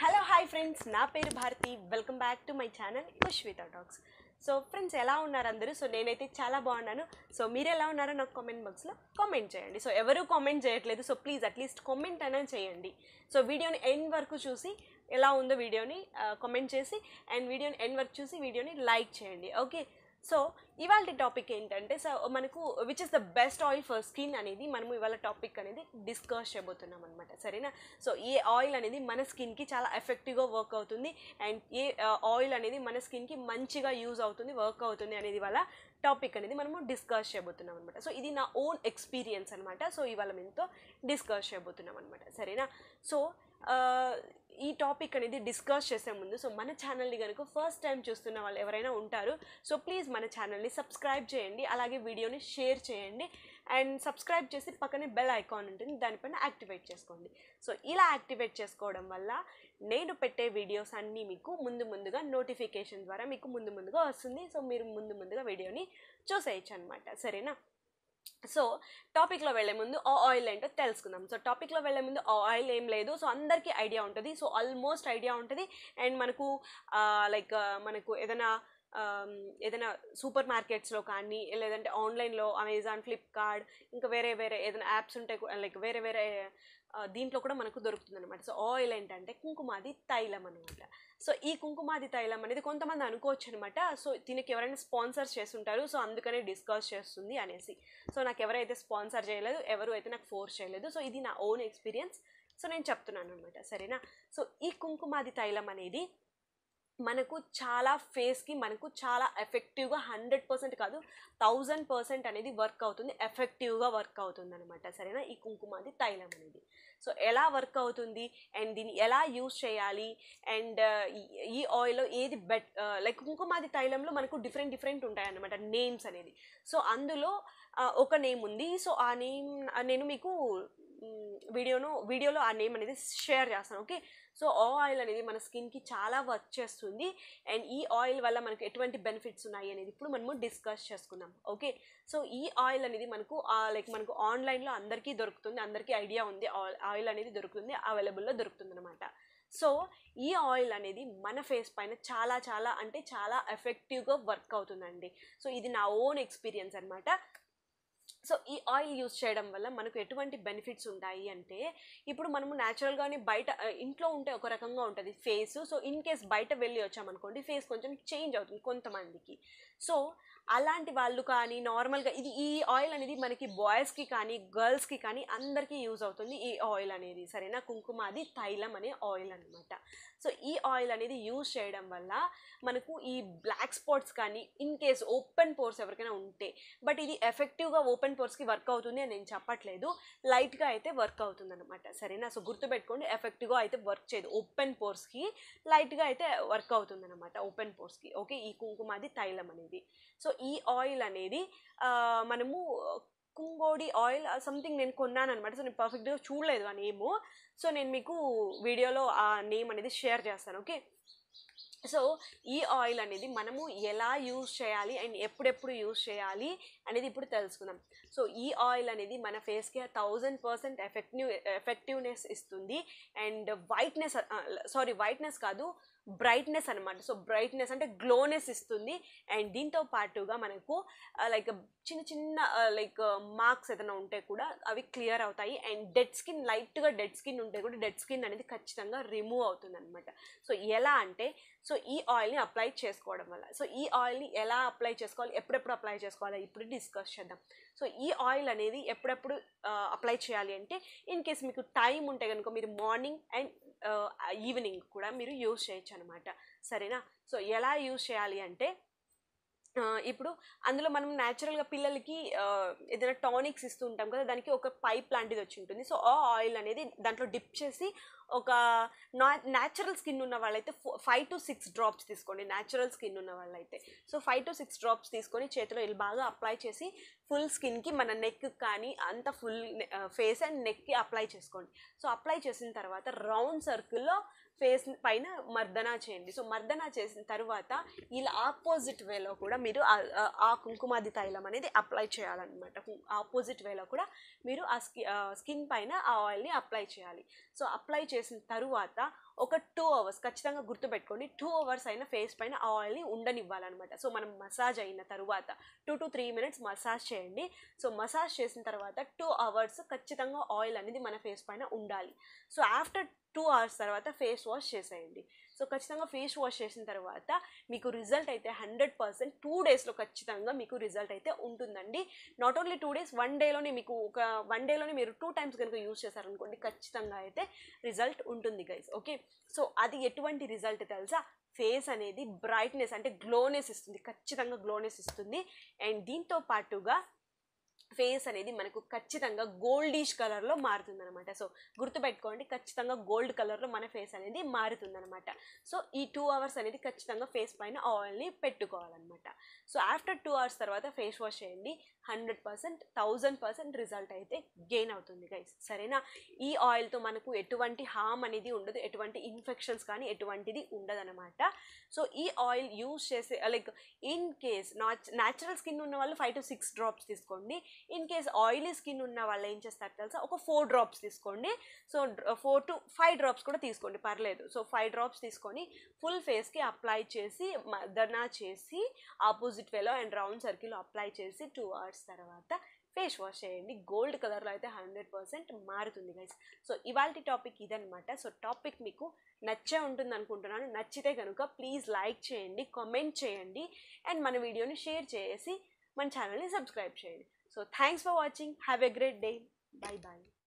Hello hi friends నా పేరు Bharati welcome back to my channel Pushvita talks so friends ఎలా ఉన్నారు అందరూ సో నేనైతే చాలా బాగున్నాను సో మీరు ఎలా ఉన్నారో నాకు కామెంట్ బాక్స్లో కామెంట్ చేయండి సో ఎవరు కామెంట్ చేయట్లేదు సో ప్లీజ్ అట్లీస్ట్ కామెంట్ అయినా చేయండి సో వీడియోని ఎండ్ వరకు చూసి ఎలా ఉందో వీడియోని కామెంట్ uh, చేసి అండ్ వీడియోని ఎండ్ వరకు చూసి వీడియోని లైక్ చేయండి ఓకే సో ఇవాళ టాపిక్ ఏంటంటే సో మనకు which is the best oil for skin అనేది మనము ఇవాళ టాపిక్ అనేది డిస్కస్ చేయబోతున్నాం అనమాట సరేనా సో ఏ ఆయిల్ అనేది మన స్కిన్కి చాలా ఎఫెక్టివ్గా వర్క్ అవుతుంది అండ్ ఏ ఆయిల్ అనేది మన స్కిన్కి మంచిగా యూజ్ అవుతుంది వర్క్ అవుతుంది అనేది ఇవాళ టాపిక్ అనేది మనము డిస్కస్ చేయబోతున్నాం అనమాట సో ఇది నా ఓన్ ఎక్స్పీరియన్స్ అనమాట సో ఇవాళ మీతో డిస్కస్ చేయబోతున్నాం అనమాట సరేనా సో ఈ టాపిక్ అనేది డిస్కస్ చేసే ముందు సో మన ఛానల్ని కనుక ఫస్ట్ టైం చూస్తున్న వాళ్ళు ఎవరైనా ఉంటారు సో ప్లీజ్ మన ఛానల్ని సబ్స్క్రైబ్ చేయండి అలాగే వీడియోని షేర్ చేయండి అండ్ సబ్స్క్రైబ్ చేసి పక్కనే బెల్ ఐకాన్ ఉంటుంది దానిపైన యాక్టివేట్ చేసుకోండి సో ఇలా యాక్టివేట్ చేసుకోవడం వల్ల నేను పెట్టే వీడియోస్ అన్నీ మీకు ముందు ముందుగా నోటిఫికేషన్ ద్వారా మీకు ముందు ముందుగా వస్తుంది సో మీరు ముందు ముందుగా వీడియోని చూసేయచ్చు అనమాట సరేనా సో టాపిక్లో వెళ్ళే ముందు ఆ ఆయిల్ ఏంటో తెలుసుకుందాం సో టాపిక్లో వెళ్ళే ముందు ఆ ఆయిల్ ఏం లేదు సో అందరికీ ఐడియా ఉంటుంది సో ఆల్మోస్ట్ ఐడియా ఉంటుంది అండ్ మనకు లైక్ మనకు ఏదైనా ఏదైనా సూపర్ మార్కెట్స్లో కానీ లేదంటే ఆన్లైన్లో అమెజాన్ ఫ్లిప్కార్ట్ ఇంకా వేరే వేరే ఏదైనా యాప్స్ ఉంటాయి లైక్ వేరే వేరే దీంట్లో కూడా మనకు దొరుకుతుంది అనమాట సో ఆయిల్ ఏంటంటే కుంకుమాది తైలం అనమాట సో ఈ కుంకుమాది తైలం అనేది కొంతమంది అనుకోవచ్చు అనమాట సో దీనికి ఎవరైనా స్పాన్సర్ చేస్తుంటారు సో అందుకనే డిస్కస్ చేస్తుంది అనేసి సో నాకు ఎవరైతే స్పాన్సర్ చేయలేదు ఎవరు అయితే నాకు ఫోర్స్ చేయలేదు సో ఇది నా ఓన్ ఎక్స్పీరియన్స్ సో నేను చెప్తున్నాను అనమాట సరేనా సో ఈ కుంకుమాది తైలం అనేది మనకు చాలా ఫేస్కి మనకు చాలా ఎఫెక్టివ్గా హండ్రెడ్ పర్సెంట్ కాదు థౌజండ్ పర్సెంట్ అనేది వర్క్ అవుతుంది ఎఫెక్టివ్గా వర్క్ అవుతుంది అనమాట సరేనా ఈ కుంకుమాది తైలం అనేది సో ఎలా వర్క్ అవుతుంది అండ్ దీన్ని ఎలా యూజ్ చేయాలి అండ్ ఈ ఆయిల్లో ఏది బెట్ లైక్ కుంకుమాది తైలంలో మనకు డిఫరెంట్ డిఫరెంట్ ఉంటాయి అనమాట నేమ్స్ అనేది సో అందులో ఒక నేమ్ ఉంది సో ఆ నేమ్ నేను మీకు వీడియోను వీడియోలో ఆ నేమ్ అనేది షేర్ చేస్తాను ఓకే సో ఆ ఆయిల్ అనేది మన స్కిన్కి చాలా వర్క్ చేస్తుంది అండ్ ఈ ఆయిల్ వల్ల మనకు ఎటువంటి బెనిఫిట్స్ ఉన్నాయి అనేది ఇప్పుడు మనము డిస్కస్ చేసుకుందాం ఓకే సో ఈ ఆయిల్ అనేది మనకు లైక్ మనకు ఆన్లైన్లో అందరికీ దొరుకుతుంది అందరికీ ఐడియా ఉంది ఆయిల్ అనేది దొరుకుతుంది అవైలబుల్లో దొరుకుతుంది అనమాట సో ఈ ఆయిల్ అనేది మన ఫేస్ పైన చాలా చాలా అంటే చాలా ఎఫెక్టివ్గా వర్క్ అవుతుందండి సో ఇది నా ఓన్ ఎక్స్పీరియన్స్ అనమాట సో ఈ ఆయిల్ యూజ్ చేయడం వల్ల మనకు ఎటువంటి బెనిఫిట్స్ ఉంటాయి అంటే ఇప్పుడు మనము న్యాచురల్గానే బయట ఇంట్లో ఉంటే ఒక రకంగా ఉంటుంది ఫేస్ సో ఇన్ కేస్ బయట వెళ్ళి వచ్చామనుకోండి ఫేస్ కొంచెం చేంజ్ అవుతుంది కొంతమందికి సో అలాంటి వాళ్ళు కానీ నార్మల్గా ఇది ఈ ఆయిల్ అనేది మనకి బాయ్స్కి కానీ గర్ల్స్కి కానీ అందరికీ యూజ్ అవుతుంది ఈ ఆయిల్ అనేది సరేనా అది తైలం అనే ఆయిల్ అనమాట సో ఈ ఆయిల్ అనేది యూజ్ చేయడం వల్ల మనకు ఈ బ్లాక్ స్పాట్స్ కానీ ఇన్ కేస్ ఓపెన్ పోర్స్ ఎవరికైనా ఉంటే బట్ ఇది ఎఫెక్టివ్గా ఓపెన్ పోర్స్కి వర్క్ అవుతుంది అని నేను చెప్పట్లేదు లైట్గా అయితే వర్క్ అవుతుంది అనమాట సరేనా సో గుర్తుపెట్టుకోండి ఎఫెక్ట్గా అయితే వర్క్ చేయదు ఓపెన్ పోర్స్కి లైట్గా అయితే వర్క్ అవుతుంది అనమాట ఓపెన్ పోర్స్కి ఓకే ఈ కుంకుమ అది తైలం అనేది సో ఈ ఆయిల్ అనేది మనము కుంగోడి ఆయిల్ సంథింగ్ నేను కొన్నాను అనమాట సో నేను పర్ఫెక్ట్గా చూడలేదు ఆ నేము సో నేను మీకు వీడియోలో ఆ నేమ్ అనేది షేర్ చేస్తాను ఓకే సో ఈ ఆయిల్ అనేది మనము ఎలా యూజ్ చేయాలి అండ్ ఎప్పుడెప్పుడు యూజ్ చేయాలి అనేది ఇప్పుడు తెలుసుకుందాం సో ఈ ఆయిల్ అనేది మన ఫేస్కి థౌజండ్ పర్సెంట్ ఎఫెక్టివ్ ఎఫెక్టివ్నెస్ ఇస్తుంది అండ్ వైట్నెస్ సారీ వైట్నెస్ కాదు బ్రైట్నెస్ అనమాట సో బ్రైట్నెస్ అంటే గ్లోనెస్ ఇస్తుంది అండ్ దీంతో పాటుగా మనకు లైక్ చిన్న చిన్న లైక్ మార్క్స్ ఏదైనా ఉంటే కూడా అవి క్లియర్ అవుతాయి అండ్ డెడ్ స్కిన్ లైట్గా డెడ్ స్కిన్ ఉంటే కూడా డెడ్ స్కిన్ అనేది ఖచ్చితంగా రిమూవ్ అవుతుంది అనమాట సో ఎలా అంటే సో ఈ ఆయిల్ని అప్లై చేసుకోవడం వల్ల సో ఈ ఆయిల్ని ఎలా అప్లై చేసుకోవాలి ఎప్పుడెప్పుడు అప్లై చేసుకోవాలి ఇప్పుడు డిస్కస్ చేద్దాం సో ఈ ఆయిల్ అనేది ఎప్పుడెప్పుడు అప్లై చేయాలి అంటే ఇన్ కేస్ మీకు టైం ఉంటే కనుక మీరు మార్నింగ్ అండ్ ఈవినింగ్ కూడా మీరు యూజ్ చేయొచ్చు అనమాట సరేనా సో ఎలా యూజ్ చేయాలి అంటే ఇప్పుడు అందులో మనం న్యాచురల్గా పిల్లలకి ఏదైనా టానిక్స్ ఇస్తూ ఉంటాం కదా దానికి ఒక పైప్ లాంటిది వచ్చి ఉంటుంది సో ఆ ఆయిల్ అనేది దాంట్లో డిప్ చేసి ఒక నా న్యాచురల్ స్కిన్ ఉన్న వాళ్ళైతే ఫైవ్ టు సిక్స్ డ్రాప్స్ తీసుకోండి న్యాచురల్ స్కిన్ ఉన్న వాళ్ళైతే so five to six drops తీసుకొని చేతిలో ఇల్లు బాగా అప్లై చేసి ఫుల్ స్కిన్కి మన నెక్ కానీ అంత ఫుల్ ఫేస్ అండ్ నెక్కి అప్లై చేసుకోండి సో అప్లై చేసిన తర్వాత రౌండ్ సర్కిల్లో ఫేస్ పైన మర్దనా చేయండి సో మర్దనా చేసిన తర్వాత ఇలా ఆపోజిట్ వేలో కూడా మీరు ఆ కుంకుమాది తైలం అనేది అప్లై చేయాలన్నమాట ఆపోజిట్ వేలో కూడా మీరు ఆ స్కిన్ పైన ఆ ఆయిల్ని అప్లై చేయాలి సో అప్లై చేసిన తరువాత ఒక టూ అవర్స్ ఖచ్చితంగా గుర్తుపెట్టుకోండి టూ అవర్స్ అయిన ఫేస్ పైన ఆ ఆయిల్ని ఉండనివ్వాలన్నమాట సో మనం మసాజ్ అయిన తర్వాత two to three minutes massage చేయండి సో మసాజ్ చేసిన తర్వాత టూ అవర్స్ ఖచ్చితంగా ఆయిల్ అనేది మన ఫేస్ పైన ఉండాలి సో ఆఫ్టర్ టూ అవర్స్ తర్వాత ఫేస్ వాష్ చేసేయండి సో ఖచ్చితంగా ఫేస్ వాష్ చేసిన తర్వాత మీకు రిజల్ట్ అయితే హండ్రెడ్ పర్సెంట్ టూ డేస్లో ఖచ్చితంగా మీకు రిజల్ట్ అయితే ఉంటుందండి not only two days one డేలోనే మీకు ఒక వన్ డేలోనే మీరు టూ టైమ్స్ కనుక యూజ్ చేశారనుకోండి ఖచ్చితంగా అయితే రిజల్ట్ ఉంటుంది గైస్ ఓకే సో అది ఎటువంటి రిజల్ట్ తెలుసా ఫేస్ అనేది బ్రైట్నెస్ అంటే గ్లోనెస్ ఇస్తుంది ఖచ్చితంగా గ్లోనెస్ ఇస్తుంది అండ్ దీంతో పాటుగా ఫేస్ అనేది మనకు ఖచ్చితంగా గోల్డిష్ కలర్లో మారుతుందనమాట సో గుర్తుపెట్టుకోండి ఖచ్చితంగా గోల్డ్ కలర్లో మన ఫేస్ అనేది మారుతుందనమాట సో ఈ టూ అవర్స్ అనేది ఖచ్చితంగా ఫేస్ పైన ఆయిల్ని పెట్టుకోవాలన్నమాట సో ఆఫ్టర్ టూ అవర్స్ తర్వాత ఫేస్ వాష్ చేయండి hundred percent thousand percent result అయితే గెయిన్ అవుతుంది గైస్ సరేనా ఈ ఆయిల్తో మనకు ఎటువంటి హామ్ అనేది ఉండదు ఎటువంటి ఇన్ఫెక్షన్స్ కానీ ఎటువంటిది ఉండదనమాట సో ఈ ఆయిల్ యూజ్ చేసే like in case natural skin ఉన్న వాళ్ళు ఫైవ్ టు సిక్స్ డ్రాప్స్ తీసుకోండి ఇన్ కేస్ ఆయిలీ స్కిన్ ఉన్న వాళ్ళు ఏం చేస్తారు తెలుసా ఒక ఫోర్ డ్రాప్స్ తీసుకోండి so four to five drops కూడా తీసుకోండి పర్లేదు సో ఫైవ్ డ్రాప్స్ తీసుకొని ఫుల్ ఫేస్కి అప్లై చేసి మదనా చేసి ఆపోజిట్ వేలో అండ్ రౌండ్ సర్కిల్ అప్లై చేసి టూ అవర్స్ తర్వాత ఫేస్ వాష్ చేయండి గోల్డ్ కలర్లో అయితే హండ్రెడ్ పర్సెంట్ మారుతుంది గైస్ సో ఇవాళ టాపిక్ ఇదనమాట సో టాపిక్ మీకు నచ్చే ఉంటుంది అనుకుంటున్నాను నచ్చితే కనుక ప్లీజ్ లైక్ చేయండి కామెంట్ చేయండి అండ్ మన వీడియోని షేర్ చేసి మన ఛానల్ని సబ్స్క్రైబ్ చేయండి So thanks for watching. Have a great day. Bye bye.